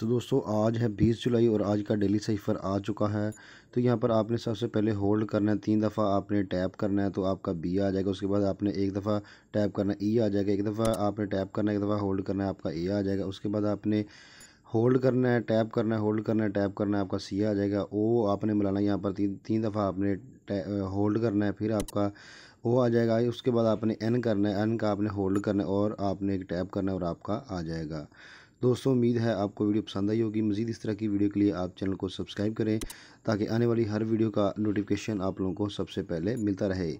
तो दोस्तों आज है 20 जुलाई और आज का डेली सफ़र आ चुका है तो यहाँ पर आपने सबसे पहले होल्ड करना है तीन दफ़ा आपने टैप करना है तो आपका बी आ जाएगा उसके बाद आपने एक दफ़ा टैप करना ई आ जाएगा एक दफ़ा आपने टैप करना है एक दफ़ा होल्ड करना है आपका ए आ जाएगा उसके बाद आपने होल्ड करना है टैप करना है होल्ड करना है टैप करना है आपका सी आ जाएगा ओ आपने मिलाना यहाँ पर तीन तीन दफ़ा आपने होल्ड करना है फिर आपका ओ आ जाएगा उसके बाद आपने एन करना है एन का आपने होल्ड करना है और आपने एक टैप करना है और आपका आ जाएगा दोस्तों उम्मीद है आपको वीडियो पसंद आई होगी मज़ीद इस तरह की वीडियो के लिए आप चैनल को सब्सक्राइब करें ताकि आने वाली हर वीडियो का नोटिफिकेशन आप लोगों को सबसे पहले मिलता रहे